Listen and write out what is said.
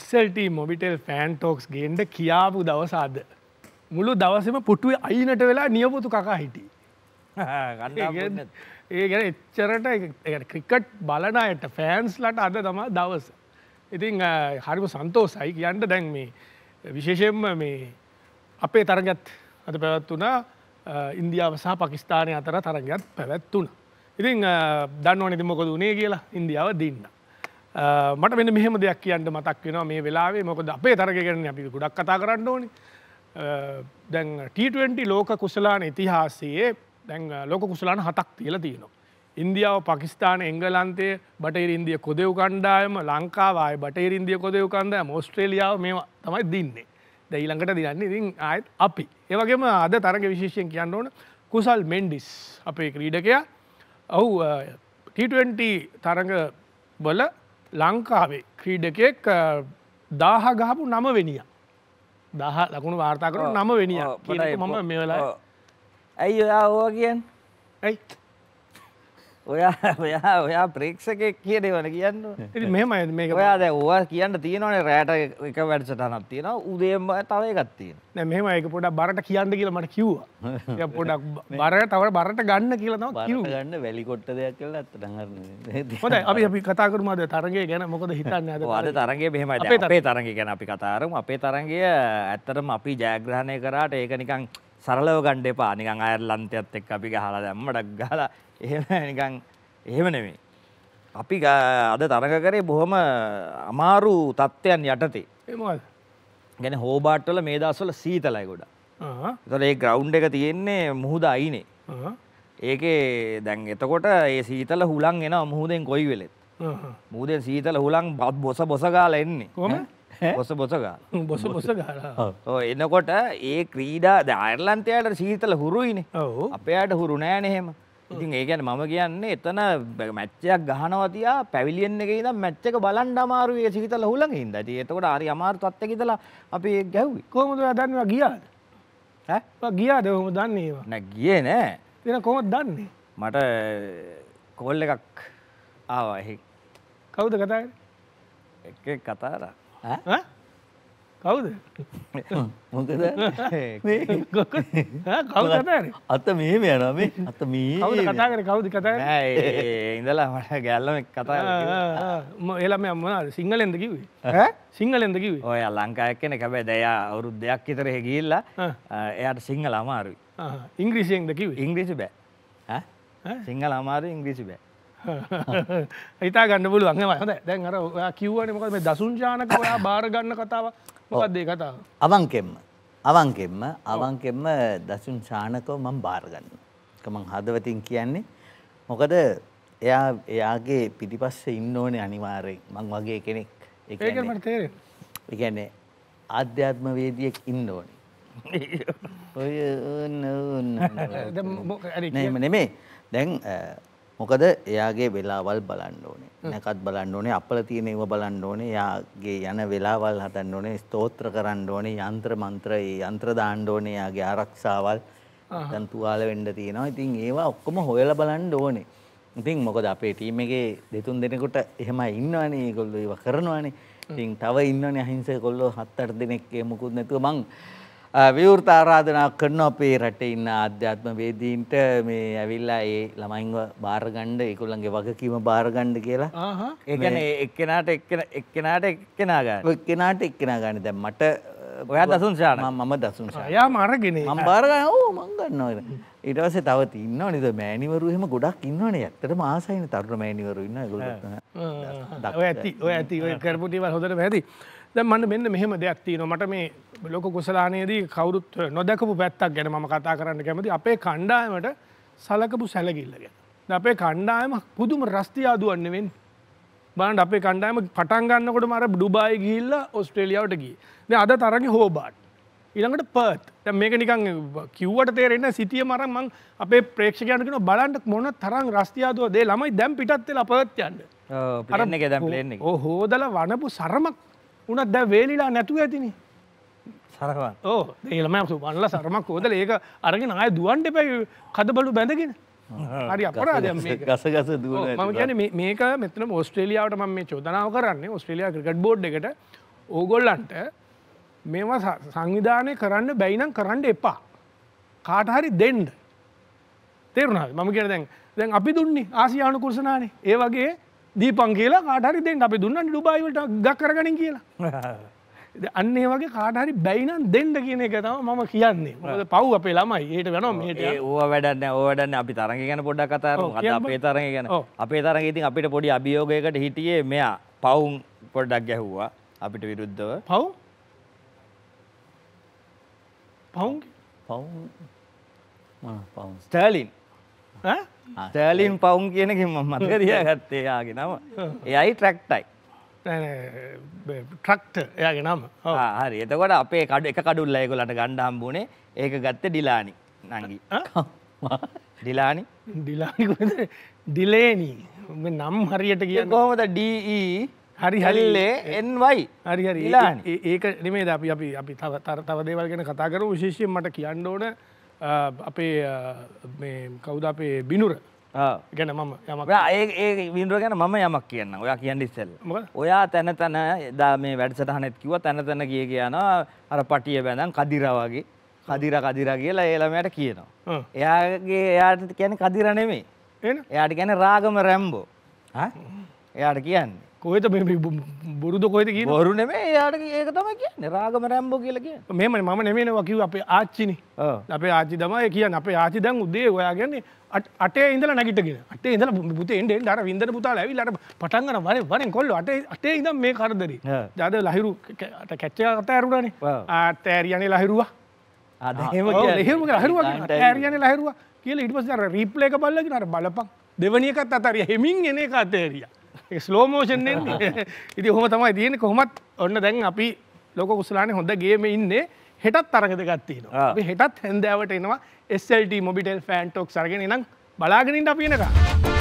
SLT Mobitel fan talks ගේන්ඩ කියාපු දවසාද. මුළු දවසම පුටුවේ අයිනට වෙලා නියපුතු කකා හිටි. ඒ ගැන එච්චරට ක්‍රිකට් බලනයට ෆෑන්ස්ලට අද තමා දවස. ඉතින් හරිම සන්තෝසයි කියන්න දැන් මේ විශේෂයෙන්ම මේ අපේ තරගත් අද පැවත් වුණා ඉන්දියාව සහ පකිස්ානය අතර තරගත් පැවැත් වුණ. ඉතින් දන්නවන ඉතිමකොද වනේ කියලා ඉන්දියාව දින්න. මට වෙන මෙහෙම දෙයක් කියන්න මතක් වෙනවා මේ වෙලාවේ මොකද අපේ තරගගෙන අපි ගොඩක් කතා කරන්න ඕනි දැන් T20 ලෝක කුසලාන ඉතිහාසයේ දැන් ලෝක කුසලාන හතක් තියල තියෙනවා. ඉන්දියාව පකිස්ාන එංගලන්තය බටේ ඉන්දිය කොදෙව් කණ්ඩායම ලංකාවායි බටේ ඉන්දිය කොදෙව් කන්ඩ මෝස්ට්‍රේලියාව මේ තමයි දින්නේ ද ඊළඟට දින්න ඉතින් අයත් අපි. ඒවගේම අද තරග විශේෂයෙන් කියන්න ඕන කුසල් මෙන්ඩිස් අපේ ක්‍රීඩකයා ඔහු T20 තරග බල ලංකාවේ ක්‍රීඩකෙක් දාහ ගහපු නම වෙනිය දහ ලකුණු වාර්තා කරු නම වෙනිය මම මෙවෙලා ඇයි ඔයා ඕ කියන් ඇයි ඔයා ඔයා ඔයා ප්‍රේක්ෂකෙක් කියනවන කියන්න මෙම ඔයා ද ඔවා කියන්න තියනවන රෑට එක වැඩසටනක් තියෙන උදේම තව එකත්තිය නැ මෙම එක පොඩක් බරට කියන්න කියල මට කිව්වා පොඩක් බර තවට බරට ගන්න කියලන ගන්න වැලිකොට්ට දෙයක් කල ඇත්තටහොද අපි අපි කතාකරමද තරගේ ගැන මොකද හිතන්න අද තරගේ මෙහමයි අපේ තරගේ ගැන අපි කතාරම අපේ තරගේ ඇත්තටම අපි ජයග්‍රහණය කරාට ඒක නිකං සරලව ගණ්ඩ එපා නිකං අයර්ලන්තයත් එක් අපි ගහලා දැම්මටක් ගහලා එහෙම නිකං එහෙම නෙමේ. අපි අද තරඟ කරේ බොහොම අමාරු තත්ත්වයන් යටතේ. ගැන හෝබාට්වල මේ දස්වල සීතලයි ගොඩ. තොට ඒ ග්‍රවන්් එක තියෙන්නේ මුහුද අයිනේ. ඒකේ දැන් එතකොට ඒ සීතල හුලන් එන මුහුදෙන් කොයි වෙලෙත්. මුහදෙන් සීතල හුලන් බත් බොස බොසගාල එන්නේ. බොස බොස ගාන බොස බොස ගාන එනකොට ඒ ක්‍රීඩා අයර්ලන්තයට සීතල හුරුයිනේ අපයාට හුරු නෑන එහෙම ඉතින් ඒ ගැන මම කියන්නේ එතන මැච්චයක් ගහනවතියා පැවිලියෙන් එක ඉදම් මැච්චක බලන් අමාරුවේ සිහිතල හුලඟ හින්ද ඇති එතකොට අරි අමාරු තත්ත කිතලා අපි ගැව්වි කොහොමද දන්නවා ගියාද ගියාද හොම දන්නේවා නැ ගිය නෑ වෙන කොමත් දන්නේ මට කොල් එකක් ආවාහි කවුද කතා එක කතාරක් කවුද මොකද අත මේම යනමේ අත මී කතාකට කවුද කතා ඉඳලා මට ගැල්ලම කතා එලම අම්මනාද සිංහලෙන්ද කිවේ සිංහලෙන්ද කිව ඔය ලංකායක් කෙන කැබැ දයා අවුරුද් දෙයක් ඉතරහ ගිල්ලා එයට සිංහල අමාරුයි ඉංග්‍රීසියෙන්ද කිව ඉංග්‍රීසි බෑ සිංහල අමාරු ඉංග්‍රීසි බෑ හිතා ගන්න පුළුවන් ම හොඳ දැන් අර ඔයා කිව්වන මොකද මේ දසුන්ජානක ඔයා බාරගන්න කතාව මොකක්දේ කතාව අවංකෙන්ම අවංකෙන්ම අවංකෙන්ම දසුන් ශානකව මං බාරගන්න මං හදවතින් කියන්නේ මොකද එයා එයාගේ පිටිපස්ස ඉන්න ඕනේ අනිවාරයෙන් මං වගේ කෙනෙක් ඒකට තේර එකන්නේ අධ්‍යාත්මවේදියෙක් ඉන්න ඕනේ ඔය නෙමේ දැන් මොකද එයාගේ වෙලාවල් බලන්න ඕනේ. නැකත් බලන්න ඕනේ, අපල තියෙන ඒවා බලන්න ඕනේ, එයාගේ යන වෙලාවල් හදන්න ඕනේ, ස්තෝත්‍ර කරන්න ඕනේ, යంత్ర මන්ත්‍ර, ඒ යంత్ర දාන්න ඕනේ, එයාගේ ආරක්ෂාවල් දැන් තුවාල වෙන්න තියෙනවා. ඉතින් ඒවා ඔක්කොම හොයලා බලන්න ඕනේ. ඉතින් මොකද අපේ ටීම් එකේ දෙතුන් දෙනෙකුට එහෙම ඉන්නවනේ ඒගොල්ලෝ ඒවා කරනවනේ. ඉතින් තව ඉන්නවනේ අහිංසක කොල්ලෝ හත් අට දෙනෙක් ඒ මුකුත් නැතුව මං විවෘත ආරාධනාවක් කරනවා අපේ රටේ ඉන්න ආධ්‍යාත්මවේදීන්ට මේ ඇවිල්ලා ඒ ළමයින්ව බාරගන්න ඒගොල්ලන්ගේ වගකීම බාරගන්න කියලා. ආහ්. ඒ කියන්නේ එක්කෙනාට එක්කෙනා එක්කෙනාට එක්කෙනා ගන්න. එක්කෙනාට එක්කෙනා ගන්න. දැන් මට ඔයා දසුන් ශාන. මම දසුන් ශාන. එයා මරගෙන. මම බාරගන්න. ඕ මං ගන්නවා. ඊට පස්සේ තව ඉන්නවනේ ද මෑණිවරු එහෙම ගොඩක් ඉන්නවනේ. ඇත්තටම ආසයිනේ තරුණ මෑණිවරු ඉන්න ඒගොල්ලෝ. ඔය ඇති ඔය ඇති ඔය කරපු ටිකවල් හොඳට පැහැදිලි. දැන් මන්න මෙන්න මෙහෙම දෙයක් තියෙනවා මට මේ ලෝක කුසලානයේදී කවුරුත් නොදකපු පැත්තක් ගැන මම කතා කරන්න කැමති අපේ කණ්ඩායමට සලකපු සැලකිල්ල ගැන. අපේ කණ්ඩායම පුදුම රස්තියාදුවන්න වෙන්නේ. බලන්න අපේ කණ්ඩායම පටන් ගන්නකොට මර ඩුබායි ගිහිල්ලා ඔස්ට්‍රේලියාවට ගියේ. දැන් අද තරගේ හෝබාට්. ඊළඟට පර්ත්. දැන් මේක නිකන් කිව්වට තේරෙන්නේ සිටිය මරන් මං අපේ ප්‍රේක්ෂකයන්ට කියනවා බලන්න මොන තරම් රස්තියාදුව දේ ළමයි දැන් පිටත් වෙලා පර්ත් යන්න. ඔව් ප්ලේන් එකේ දැන් ප්ලේන් එකේ. ඕ හොදලා වනපු සරමක් උනත් දැ වේලිලා නැතුව ඇතිනි සරවා ඕ ඒළම සුබන්ල සරමක් හෝදල ඒක අරගෙන අය දුවන්ට පැයි කදබලු බැඳගෙන හරි අපරාද ගස ගස ම කියන මේක මෙතන ඔස්ට්‍රේලියාවට ම මේ චෝදනාව කරන්නේ ඔස්ට්‍රේලයා ක්‍රිකට් බෝඩ් එකට ඕගොල්ලන්ට මේවා සංවිධානය කරන්න බැයිනම් කරන්න එපා කාටහරි දෙන්ඩ තේරුණාද මම කියෙන දැන් දැන් අපි දුන්නේ ආසියානු කුරසනානේ ඒ වගේ දීපන් කියලා කාටහරි දෙන්න අපි දුන්නට ඩුබයිවලට ගක් කරගනින් කියලා. අන්නේ වගේ කාටහරි බැයිනම් දෙන්න කියන එක තම මම කියන්නේ මොකද පව් අපේ ළමයි ඒට වෙනවා මේට ඕවා වැඩන්න ඕවැඩන්න අපි තරඟ ගැන පොඩ්ඩක් කතාරමු අපේ තරඟ ගැන අපේ තරඟ ඉතින් අපිට පොඩි අභියෝගයකට හිටියේ මෙයා පවුන් පොඩ්ඩක් ගැහුවා අපිට විරුද්ධව පව් පවුන් පවුන් ස්ටර්ලින් තෑලින් පවුන් කියනකින් මතක දිය ගත්තේ යාගේ නම එයයි ට්‍රක්ටයි ට්‍රක්ට එයාගේ නම හරි එතකොට අපේ කඩ එක කඩුල්ල එකොලට ගණ්ඩ හම්බුණේ ඒක ගත්ත ඩිලානි නංගි ඩිලානි ඩිලානි ඩිලේනී නම් හරියට කිය කොහොමද ඩී හරි හල්ලේ එන්වයි හරි හරි ඒක නෙමේ ද අපි අපි අපි තව තර තව දේවල් ගැන කතා කරු විශේෂයෙන් මට කියන්න ඕන අපේ කවුද අපේ බිනුර ගැන මම යමක් ඒ විින්දුර ගැන මම යමක් කියන්න ඔයා කියන්න ඉස්සෙල් ඔයා තැන තැන දා මේ වැඩසටහනෙත් කිව තැන තැන කිය කියන අර පටිය බැඳන් කදිරවාගේ කදිර කදිර කියලා ඒළමයට කියනවා. එයාගේ එයාට කියැන කදිර නෙමේ එයාට ගැන රාගම රැම්බෝ එයාට කියන්න කොහත බොරුද කොයිද කිය බොරු නෙමේ යාට ඒක තමයි කියන්නේ රාගම රැම්බෝ කියලා කියන්නේ. මෙහෙම මම නෙමෙයිනවා කිව්වේ අපේ ආච්චිනේ. අපේ ආච්චි තමයි කියන්නේ අපේ ආච්චි දැන් උදේ ඔයා කියන්නේ අටේ ඉඳලා නැගිටගෙන. අටේ ඉඳලා පුතේ එන්න එන්න අර වින්දන පුතාලා ඇවිල්ලා අර පටන් ගන්න වරෙන් වරෙන් කොල්ලෝ අටේ අටේ ඉඳන් මේ කරදරේ. දාද ලහිරු කැච් එක කතා ඇරුණානේ. ආත් ඇරියනේ ලහිරුවා. අද එහෙම කියන්නේ. එහෙම කරලා ලහිරුවා කියන්නේ ඇරියනේ ලහිරුවා කියලා ඊට පස්සේ අර රීප්ලේ එක බලලා කියන අර බලපන්. දෙවණියකත් අතාරිය. හෙමින් එන එක අතෑරියා. ස්ලෝ මෝෂන් ඉති හොම තමයි තියෙන කොහොමත් ඔන්න දැන් අපි ලොක කුසලානේ හොඳ ගේම ඉන්නේ හෙටත් අරගද ගත්තිනවා හෙටත් හැන්දෑවට එනවා SLT මොබිටෙල් ෆෑන්ටෝක් සරගෙන නම් බලාගෙනින්ට අපිනකා.